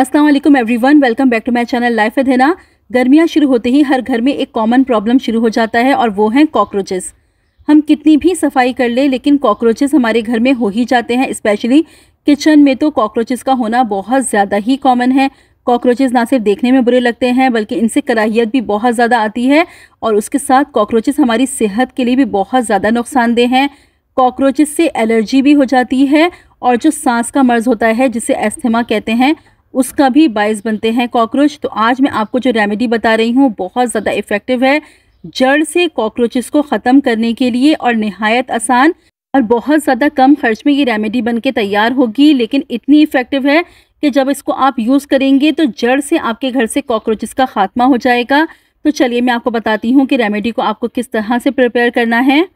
Aslam everyone welcome back to my channel life with गर्मियाँ शुरू होते ही हर घर में एक कॉमन प्रॉब्लम शुरू हो जाता है और वो हैं कॉकरोचेस हम कितनी भी सफाई कर ले, लेकिन कॉकरोचेस हमारे घर में हो ही जाते हैं स्पेशली किचन में तो कॉकरोचेस का होना बहुत ज़्यादा ही कॉमन है कॉकरोचेज़ ना सिर्फ देखने में बुरे लगते हैं बल्कि इनसे कराहियत भी बहुत ज़्यादा आती है और उसके साथ कॉकरोचेज़ हमारी सेहत के लिए भी बहुत ज़्यादा नुकसानदेह हैं कॉकरोचेज़ से एलर्जी भी हो जाती है और जो सांस का मर्ज़ होता है जिसे एस्थमा कहते हैं उसका भी बायस बनते हैं कॉकरोच तो आज मैं आपको जो रेमेडी बता रही हूँ बहुत ज़्यादा इफ़ेक्टिव है जड़ से कॉकरोचेस को ख़त्म करने के लिए और नहायत आसान और बहुत ज़्यादा कम खर्च में ये रेमेडी बन के तैयार होगी लेकिन इतनी इफ़ेक्टिव है कि जब इसको आप यूज़ करेंगे तो जड़ से आपके घर से कॉकरोचेस का खात्मा हो जाएगा तो चलिए मैं आपको बताती हूँ कि रेमेडी को आपको किस तरह से प्रिपेयर करना है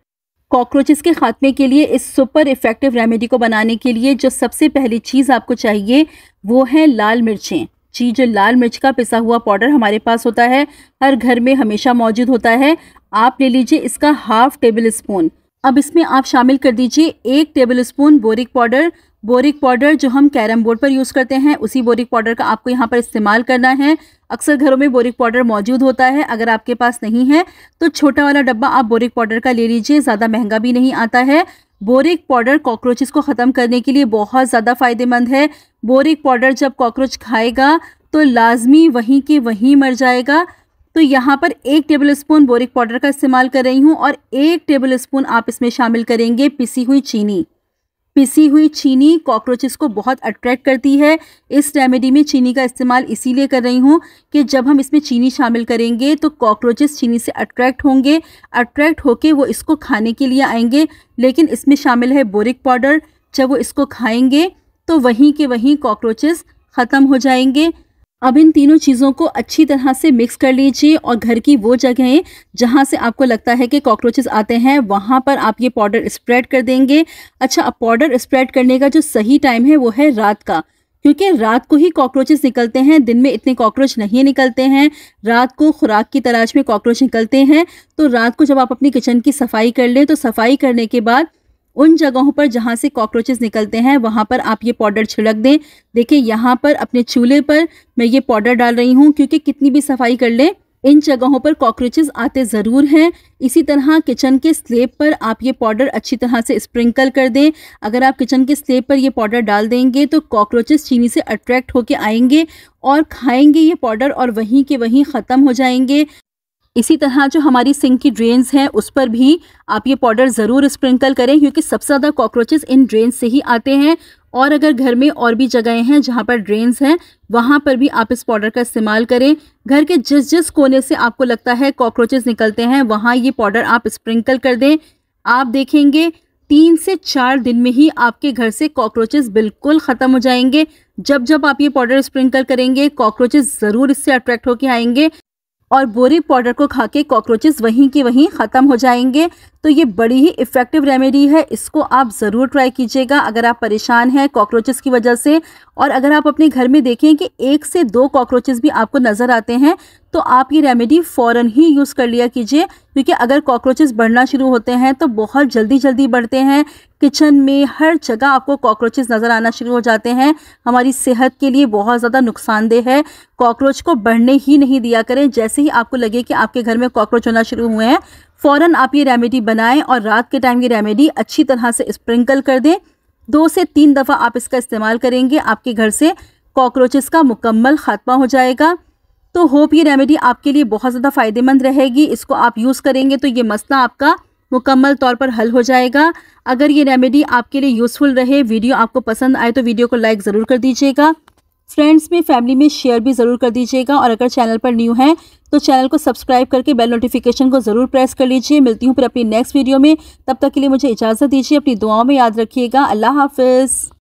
कॉकरोचेस के खात्मे के लिए इस सुपर इफ़ेक्टिव रेमेडी को बनाने के लिए जो सबसे पहली चीज़ आपको चाहिए वो है लाल मिर्चें जी जो लाल मिर्च का पिसा हुआ पाउडर हमारे पास होता है हर घर में हमेशा मौजूद होता है आप ले लीजिए इसका हाफ टेबल स्पून अब इसमें आप शामिल कर दीजिए एक tablespoon boric powder boric powder जो हम कैरम बोर्ड पर यूज़ करते हैं उसी बोरिक पाउडर का आपको यहाँ पर इस्तेमाल करना है अक्सर घरों में बोरिक पाउडर मौजूद होता है अगर आपके पास नहीं है तो छोटा वाला डब्बा आप बोरिक पाउडर का ले लीजिए ज़्यादा महंगा भी नहीं आता है बोरिक पाउडर कॉकरोचेस को ख़त्म करने के लिए बहुत ज़्यादा फ़ायदेमंद है बोरिक पाउडर जब कॉकरोच खाएगा तो लाजमी वहीं के वहीं मर जाएगा तो यहाँ पर एक टेबल स्पून बोरिक पाउडर का इस्तेमाल कर रही हूँ और एक टेबल स्पून आप इसमें शामिल करेंगे पिसी हुई चीनी पिसी हुई चीनी कॉकरोचेस को बहुत अट्रैक्ट करती है इस रेमेडी में चीनी का इस्तेमाल इसीलिए कर रही हूँ कि जब हम इसमें चीनी शामिल करेंगे तो कॉकरोचेस चीनी से अट्रैक्ट होंगे अट्रैक्ट होके वो इसको खाने के लिए आएंगे लेकिन इसमें शामिल है बोरिक पाउडर जब वो इसको खाएंगे तो वहीं के वहीं कॉकरोचेस ख़त्म हो जाएंगे अब इन तीनों चीज़ों को अच्छी तरह से मिक्स कर लीजिए और घर की वो जगहें जहाँ से आपको लगता है कि कॉकरोचेस आते हैं वहाँ पर आप ये पाउडर स्प्रेड कर देंगे अच्छा अब पाउडर स्प्रेड करने का जो सही टाइम है वो है रात का क्योंकि रात को ही कॉकरोचेस निकलते हैं दिन में इतने कॉकरोच नहीं निकलते हैं रात को खुराक की तलाश में कॉकरोच निकलते हैं तो रात को जब आप अपनी किचन की सफाई कर लें तो सफाई करने के बाद उन जगहों पर जहाँ से कॉकरोचेस निकलते हैं वहाँ पर आप ये पाउडर छिड़क दें देखिए यहाँ पर अपने चूल्हे पर मैं ये पाउडर डाल रही हूँ क्योंकि कितनी भी सफाई कर लें इन जगहों पर कॉकरोचेज आते ज़रूर हैं इसी तरह किचन के स्लेब पर आप ये पाउडर अच्छी तरह से स्प्रिंकल कर दें अगर आप किचन के स्लेब पर ये पाउडर डाल देंगे तो कॉकरोचेस चीनी से अट्रैक्ट होके आएंगे और खाएंगे ये पाउडर और वहीं के वहीं ख़त्म हो जाएंगे इसी तरह जो हमारी सिंक की ड्रेन्स हैं उस पर भी आप ये पाउडर ज़रूर स्प्रिंकल करें क्योंकि सबसे ज़्यादा कॉकरोचेस इन ड्रेन से ही आते हैं और अगर घर में और भी जगहें हैं जहाँ पर ड्रेन्स हैं वहाँ पर भी आप इस पाउडर का इस्तेमाल करें घर के जिस जिस कोने से आपको लगता है कॉकरोचेस निकलते हैं वहाँ ये पाउडर आप स्प्रिंकल कर दें आप देखेंगे तीन से चार दिन में ही आपके घर से कॉकरोचेस बिल्कुल ख़त्म हो जाएंगे जब जब आप ये पाउडर स्प्रिंकल करेंगे कॉकरोचेस ज़रूर इससे अट्रैक्ट होकर आएंगे और बोरिक पाउडर को खा के कॉकरोचेस वहीं के वहीं ख़त्म हो जाएंगे तो ये बड़ी ही इफ़ेक्टिव रेमेडी है इसको आप ज़रूर ट्राई कीजिएगा अगर आप परेशान हैं कॉकरोचेस की वजह से और अगर आप अपने घर में देखें कि एक से दो कॉकरोचेस भी आपको नज़र आते हैं तो आप ये रेमेडी फ़ौर ही यूज़ कर लिया कीजिए क्योंकि अगर कॉकरोचेस बढ़ना शुरू होते हैं तो बहुत जल्दी जल्दी बढ़ते हैं किचन में हर जगह आपको कॉकरोचेस नज़र आना शुरू हो जाते हैं हमारी सेहत के लिए बहुत ज़्यादा नुकसानदेह है कॉकरोच को बढ़ने ही नहीं दिया करें जैसे ही आपको लगे कि आपके घर में कॉकरोच होना शुरू हुए हैं फ़ौरन आप ये रेमेडी बनाएं और रात के टाइम ये रेमेडी अच्छी तरह से स्प्रिंकल कर दें दो से तीन दफ़ा आप इसका इस्तेमाल करेंगे आपके घर से कॉकरोचेस का मुकम्मल ख़ात्मा हो जाएगा तो होप ये रेमेडी आपके लिए बहुत ज़्यादा फ़ायदेमंद रहेगी इसको आप यूज़ करेंगे तो ये मसला आपका मुकम्मल तौर पर हल हो जाएगा अगर ये रेमेडी आपके लिए यूज़फुल रहे वीडियो आपको पसंद आए तो वीडियो को लाइक ज़रूर कर दीजिएगा फ्रेंड्स में फैमिली में शेयर भी ज़रूर कर दीजिएगा और अगर चैनल पर न्यू है तो चैनल को सब्सक्राइब करके बेल नोटिफिकेशन को ज़रूर प्रेस कर लीजिए मिलती हूँ फिर अपनी नेक्स्ट वीडियो में तब तक के लिए मुझे इजाज़त दीजिए अपनी दुआओं में याद रखिएगा अल्लाह हाफिज़